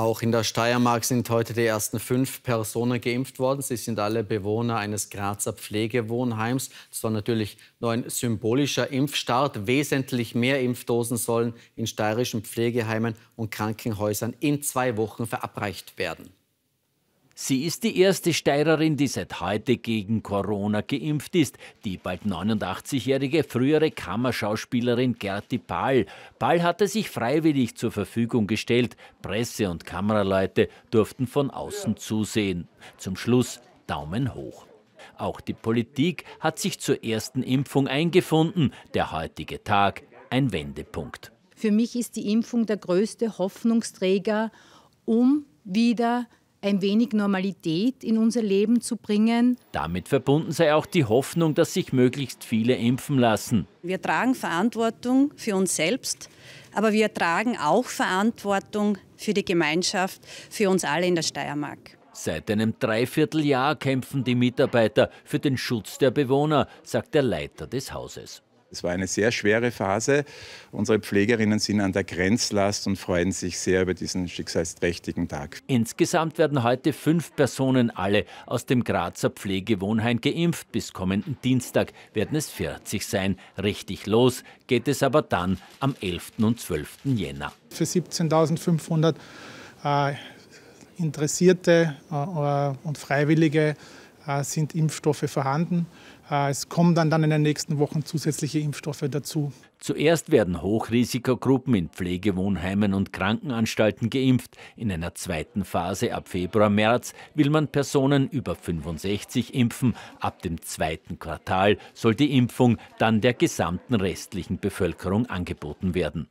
Auch in der Steiermark sind heute die ersten fünf Personen geimpft worden. Sie sind alle Bewohner eines Grazer Pflegewohnheims. Das war natürlich nur ein symbolischer Impfstart. Wesentlich mehr Impfdosen sollen in steirischen Pflegeheimen und Krankenhäusern in zwei Wochen verabreicht werden. Sie ist die erste Steirerin, die seit heute gegen Corona geimpft ist. Die bald 89-jährige frühere Kammerschauspielerin Gerti Pahl. Pahl hatte sich freiwillig zur Verfügung gestellt. Presse und Kameraleute durften von außen zusehen. Zum Schluss Daumen hoch. Auch die Politik hat sich zur ersten Impfung eingefunden. Der heutige Tag ein Wendepunkt. Für mich ist die Impfung der größte Hoffnungsträger, um wieder ein wenig Normalität in unser Leben zu bringen. Damit verbunden sei auch die Hoffnung, dass sich möglichst viele impfen lassen. Wir tragen Verantwortung für uns selbst, aber wir tragen auch Verantwortung für die Gemeinschaft, für uns alle in der Steiermark. Seit einem Dreivierteljahr kämpfen die Mitarbeiter für den Schutz der Bewohner, sagt der Leiter des Hauses. Es war eine sehr schwere Phase. Unsere Pflegerinnen sind an der Grenzlast und freuen sich sehr über diesen schicksalsträchtigen Tag. Insgesamt werden heute fünf Personen alle aus dem Grazer Pflegewohnheim geimpft. Bis kommenden Dienstag werden es 40 sein. Richtig los geht es aber dann am 11. und 12. Jänner. Für 17.500 äh, Interessierte äh, äh und Freiwillige äh, sind Impfstoffe vorhanden. Äh, es kommen dann, dann in den nächsten Wochen zusätzliche Impfstoffe dazu. Zuerst werden Hochrisikogruppen in Pflegewohnheimen und Krankenanstalten geimpft. In einer zweiten Phase ab Februar, März will man Personen über 65 impfen. Ab dem zweiten Quartal soll die Impfung dann der gesamten restlichen Bevölkerung angeboten werden.